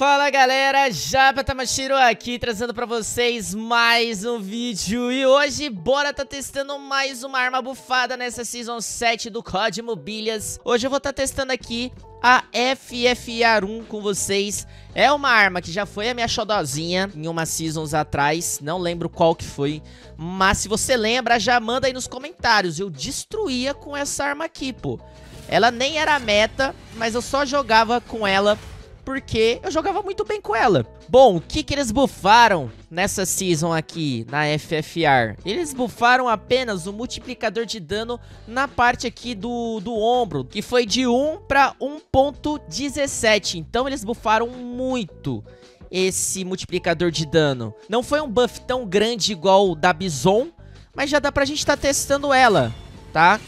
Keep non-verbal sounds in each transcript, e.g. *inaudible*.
Fala galera, Japa Tamashiro aqui trazendo pra vocês mais um vídeo E hoje bora tá testando mais uma arma bufada nessa Season 7 do COD Mobilias Hoje eu vou tá testando aqui a ffr 1 com vocês É uma arma que já foi a minha xodozinha em umas Seasons atrás Não lembro qual que foi Mas se você lembra, já manda aí nos comentários Eu destruía com essa arma aqui, pô Ela nem era meta, mas eu só jogava com ela porque eu jogava muito bem com ela. Bom, o que, que eles bufaram nessa season aqui na FFR? Eles bufaram apenas o multiplicador de dano na parte aqui do, do ombro, que foi de 1 para 1.17. Então eles bufaram muito esse multiplicador de dano. Não foi um buff tão grande igual o da Bison, mas já dá pra gente estar tá testando ela, tá?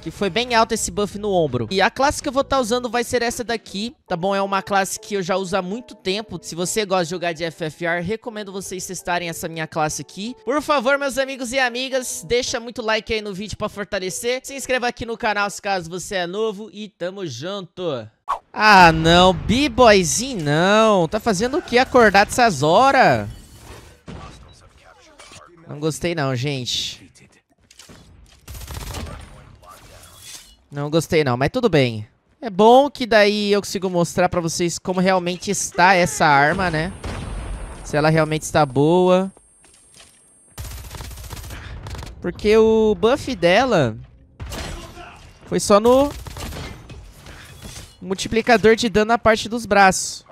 que foi bem alto esse buff no ombro. E a classe que eu vou estar tá usando vai ser essa daqui, tá bom? É uma classe que eu já uso há muito tempo. Se você gosta de jogar de FFR, recomendo vocês testarem essa minha classe aqui. Por favor, meus amigos e amigas, deixa muito like aí no vídeo pra fortalecer. Se inscreva aqui no canal se caso você é novo e tamo junto! Ah, não. B-boyzinho, não. Tá fazendo o que acordar dessas horas? Não gostei não, gente. Não gostei não, mas tudo bem. É bom que daí eu consigo mostrar pra vocês como realmente está essa arma, né? Se ela realmente está boa. Porque o buff dela foi só no multiplicador de dano na parte dos braços.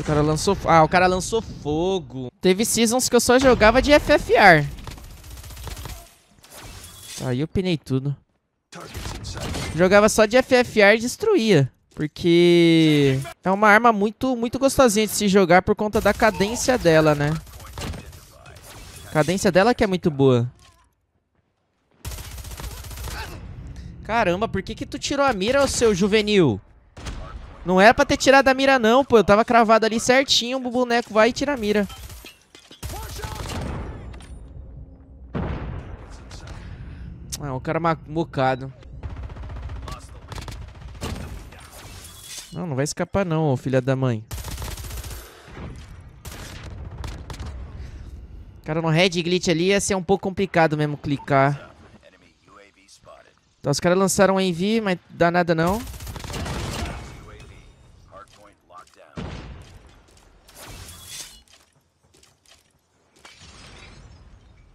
Nossa, o cara lançou... Ah, o cara lançou fogo. Teve seasons que eu só jogava de FFR. Aí eu pinei tudo. Jogava só de FFR e destruía. Porque é uma arma muito, muito gostosinha de se jogar por conta da cadência dela, né? cadência dela que é muito boa. Caramba, por que que tu tirou a mira, seu juvenil? Não era pra ter tirado a mira não, pô. Eu tava cravado ali certinho, o boneco vai e tira a mira. Ah, o cara mocado. Não, não vai escapar não, filha da mãe. Cara, no Red Glitch ali ia ser um pouco complicado mesmo clicar. Então, os caras lançaram um Envy, mas dá nada não.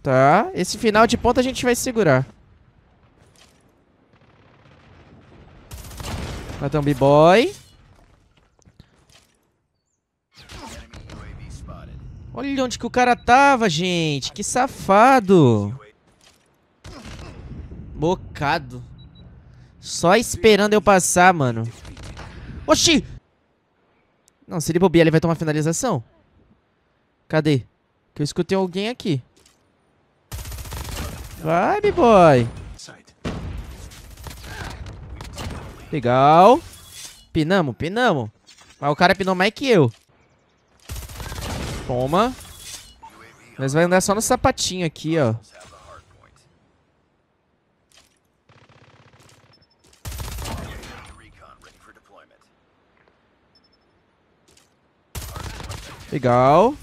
Tá, esse final de ponta a gente vai segurar. Matam um B-Boy. Olha onde que o cara tava, gente. Que safado. Bocado. Só esperando eu passar, mano. Oxi! Não, se ele bobear, ele vai tomar finalização. Cadê? Que eu escutei alguém aqui. Vai, B-Boy. Legal. Pinamos, pinamos. Mas o cara é pinou mais que eu. Toma. Nós vai andar só no sapatinho aqui, ó. Legal.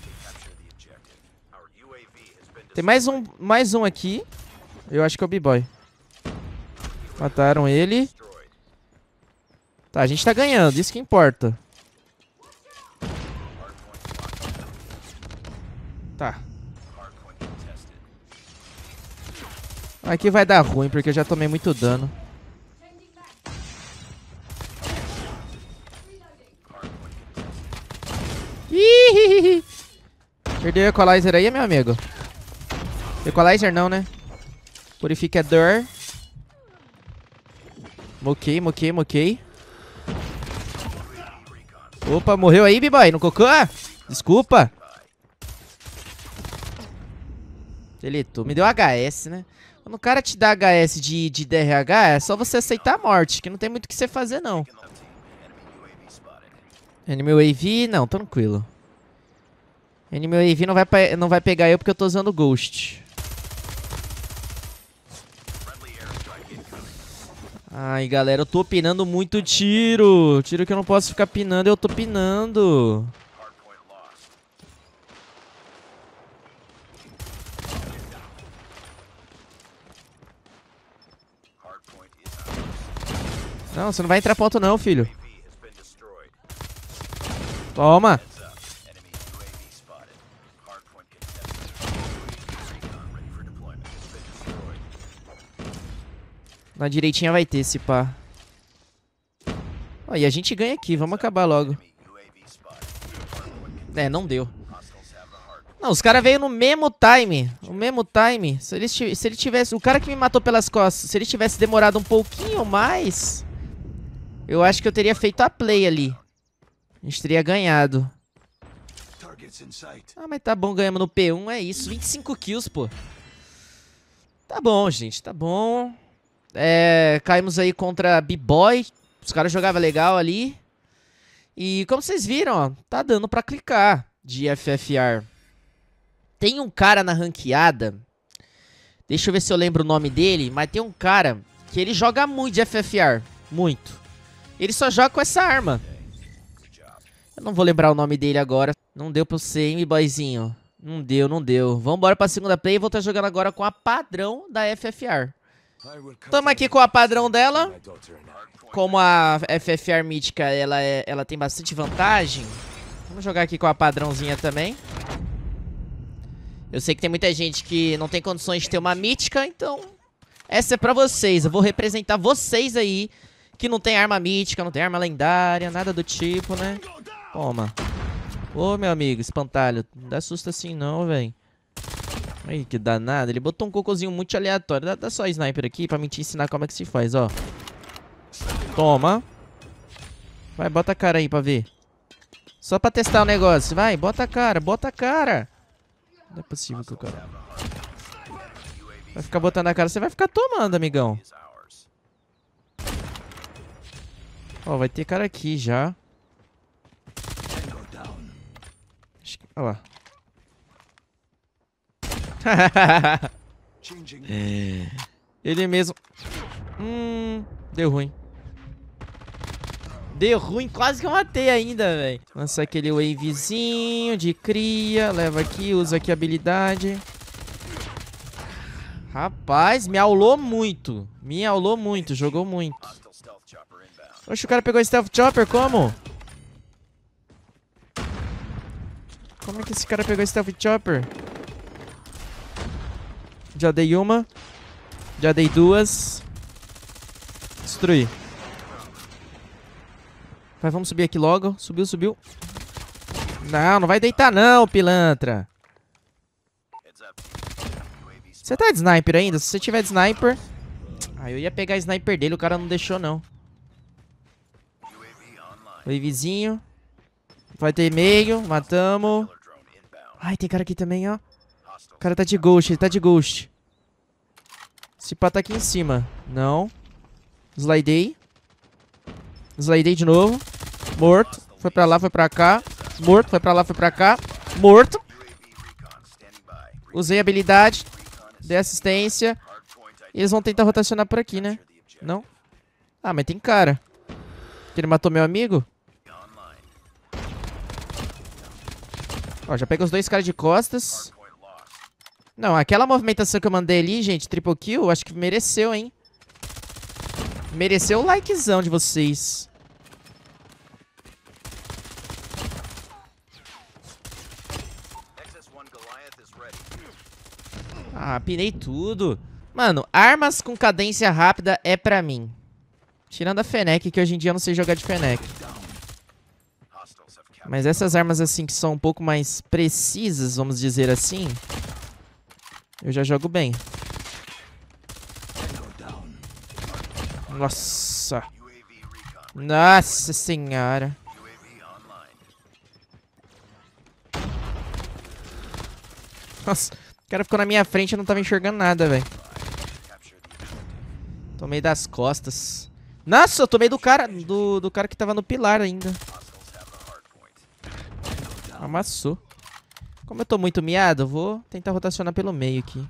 Tem mais um, mais um aqui. Eu acho que é o B-Boy. Mataram ele. Tá, a gente tá ganhando, isso que importa. Tá. Aqui vai dar ruim, porque eu já tomei muito dano. *laughs* Perdeu o Equalizer aí, meu amigo? Equalizer não, né? Purificador. Moquei, moquei, moquei. Opa, morreu aí, B-Boy, no cocô? Desculpa. Deletou. Me deu HS, né? Quando o cara te dá HS de, de DRH, é só você aceitar a morte, que não tem muito o que você fazer, não. Enemy Wave, não, tranquilo. Enemy Wave não vai, não vai pegar eu porque eu tô usando Ghost. Ai, galera, eu tô pinando muito tiro. Tiro que eu não posso ficar pinando, eu tô pinando. Não, você não vai entrar ponto não, filho. Toma. Na direitinha vai ter esse pá. Ó, e a gente ganha aqui. Vamos acabar logo. É, não deu. Não, os caras veio no mesmo time. No mesmo time. Se ele, se ele tivesse... O cara que me matou pelas costas, se ele tivesse demorado um pouquinho mais... Eu acho que eu teria feito a play ali. A gente teria ganhado. Ah, mas tá bom, ganhamos no P1, é isso. 25 kills, pô. Tá bom, gente, tá bom. É, caímos aí contra B-Boy. Os caras jogavam legal ali. E como vocês viram, ó, tá dando pra clicar de FFR. Tem um cara na ranqueada. Deixa eu ver se eu lembro o nome dele. Mas tem um cara que ele joga muito de FFR. Muito. Ele só joga com essa arma. Eu não vou lembrar o nome dele agora. Não deu pra você, hein, boyzinho? Não deu, não deu. Vamos embora pra segunda play e vou estar tá jogando agora com a padrão da FFR. Tamo aqui com a padrão dela. Como a FFR mítica ela, é, ela tem bastante vantagem. Vamos jogar aqui com a padrãozinha também. Eu sei que tem muita gente que não tem condições de ter uma mítica, então... Essa é pra vocês. Eu vou representar vocês aí que não tem arma mítica, não tem arma lendária, nada do tipo, né? Toma. Ô, meu amigo, espantalho. Não dá susto assim não, velho. Ai, que danado. Ele botou um cocôzinho muito aleatório. Dá, dá só sniper aqui pra me te ensinar como é que se faz, ó. Toma. Vai, bota a cara aí pra ver. Só pra testar o negócio. Vai, bota a cara, bota a cara. Não é possível que o cara... Vai ficar botando a cara. Você vai ficar tomando, amigão. Ó, vai ter cara aqui já. Acho que... Olha lá. *laughs* É. Ele mesmo. Hum, deu ruim. Deu ruim, quase que eu matei ainda, velho. Lança aquele wavezinho de cria. Leva aqui, usa aqui a habilidade. Rapaz, me aulou muito. Me aulou muito, jogou muito. Oxe, o cara pegou Stealth Chopper, como? Como é que esse cara pegou Stealth Chopper? Já dei uma. Já dei duas. Destruí. Vai, vamos subir aqui logo. Subiu, subiu. Não, não vai deitar não, pilantra. Você tá de sniper ainda? Se você tiver de sniper... Ah, eu ia pegar sniper dele, o cara não deixou não. Wavezinho. Vai ter meio, matamos. Ai, tem cara aqui também, ó. O cara tá de ghost, ele tá de ghost. Esse pá tá aqui em cima. Não. Slidei. Slidei de novo. Morto. Foi pra lá, foi pra cá. Morto, foi pra lá, foi pra cá. Morto. Usei habilidade. Dei assistência. Eles vão tentar rotacionar por aqui, né? Não? Ah, mas tem cara. Que ele matou meu amigo? Ó, já pega os dois caras de costas. Não, aquela movimentação que eu mandei ali, gente, triple kill, acho que mereceu, hein? Mereceu o likezão de vocês. Ah, pinei tudo. Mano, armas com cadência rápida é pra mim. Tirando a Fennec, que hoje em dia eu não sei jogar de Fennec. Mas essas armas assim que são um pouco mais precisas, vamos dizer assim... Eu já jogo bem. Nossa. Nossa senhora. Nossa, o cara ficou na minha frente e não tava enxergando nada, velho. Tomei das costas. Nossa, eu tomei do cara, do, do cara que tava no pilar ainda. Amassou. Como eu tô muito miado, vou tentar rotacionar pelo meio aqui.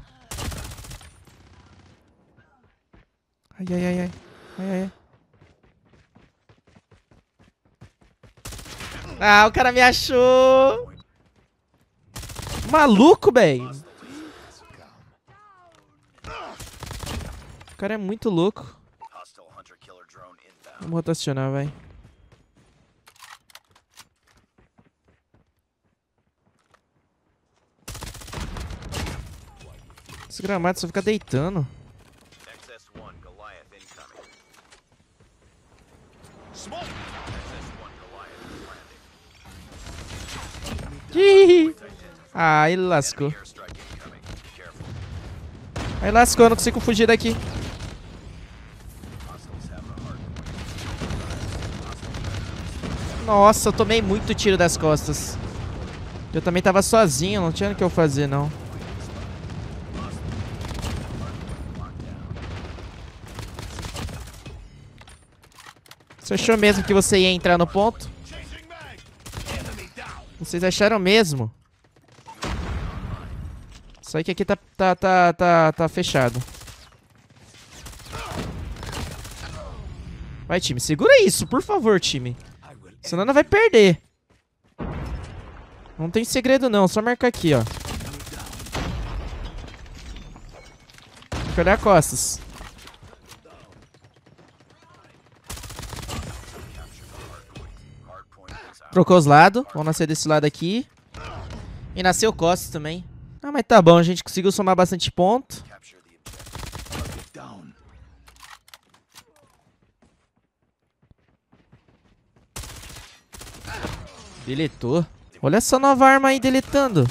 Ai, ai, ai, ai. Ai, ai. Ah, o cara me achou! Maluco, velho! O cara é muito louco. Vamos rotacionar, vai. Esse gramado só fica deitando. Ai, lascou. Aí lascou, eu não consigo fugir daqui. Nossa, eu tomei muito tiro das costas. Eu também tava sozinho, não tinha o que eu fazer, não. Você achou mesmo que você ia entrar no ponto? Vocês acharam mesmo? Só que aqui tá, tá, tá, tá, tá fechado. Vai, time. Segura isso, por favor, time. Senão não vai perder. Não tem segredo, não. Só marcar aqui, ó. Tem que olhar costas. Trocou os lados. Vão nascer desse lado aqui. E nasceu o Costa também. Ah, mas tá bom. A gente conseguiu somar bastante ponto. Deletou. Olha essa nova arma aí deletando.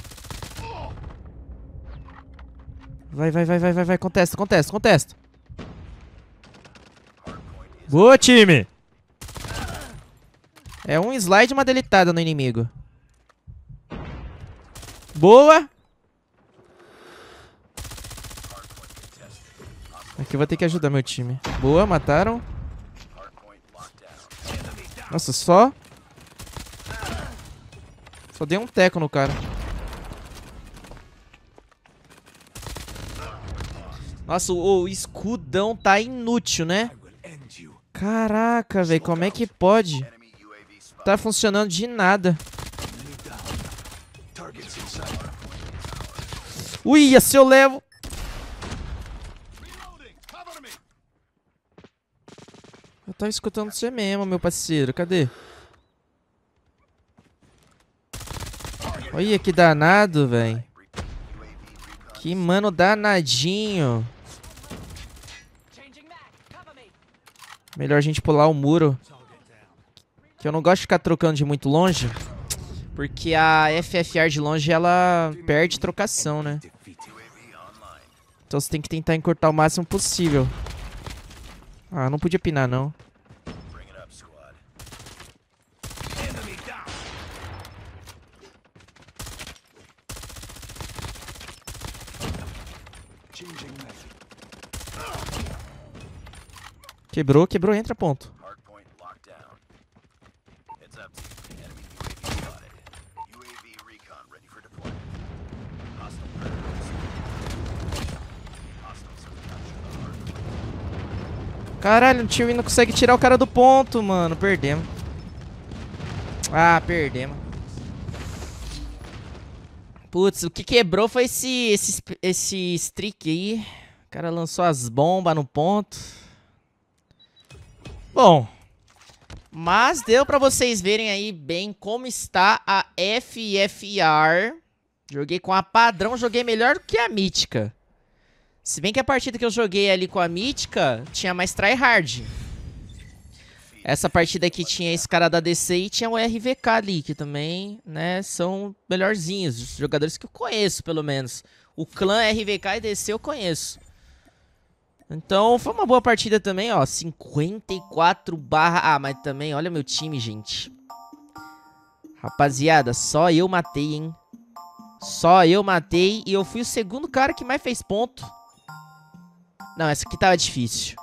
Vai, vai, vai, vai, vai, vai. Contesta, contesta, contesta. Boa, time! É um slide e uma deletada no inimigo. Boa! Aqui eu vou ter que ajudar meu time. Boa, mataram. Nossa, só... Só dei um teco no cara. Nossa, o, escudão tá inútil, né? Caraca, velho, como é que pode? tá funcionando de nada. Ui, se eu levo... Eu tava escutando você mesmo, meu parceiro. Cadê? Olha que danado, velho. Que mano danadinho. Melhor a gente pular o muro que eu não gosto de ficar trocando de muito longe, porque a FFR de longe, ela perde trocação, né? Então você tem que tentar encurtar o máximo possível. Ah, não podia pinar, não. Quebrou, quebrou, entra, ponto. Caralho, o time não consegue tirar o cara do ponto, mano. Perdemos. Ah, perdemos. Putz, o que quebrou foi esse, esse, esse streak aí. O cara lançou as bombas no ponto. Bom, mas deu pra vocês verem aí bem como está a FFR. Joguei com a padrão, joguei melhor do que a mítica. Se bem que a partida que eu joguei ali com a Mítica tinha mais tryhard. Essa partida aqui tinha esse cara da DC e tinha o RVK ali, que também, né, são melhorzinhos. Os jogadores que eu conheço, pelo menos. O clã RVK e DC eu conheço. Então, foi uma boa partida também, ó. 54 barra... Ah, mas também, olha meu time, gente. Rapaziada, só eu matei, hein. Só eu matei e eu fui o segundo cara que mais fez ponto. Não, essa aqui tava difícil.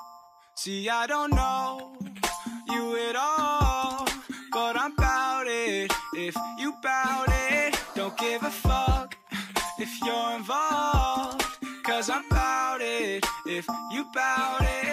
See, I don't know you at all, but I'm about it. If you bout it, don't give a fuck if you're involved, cause I'm about it. If you it.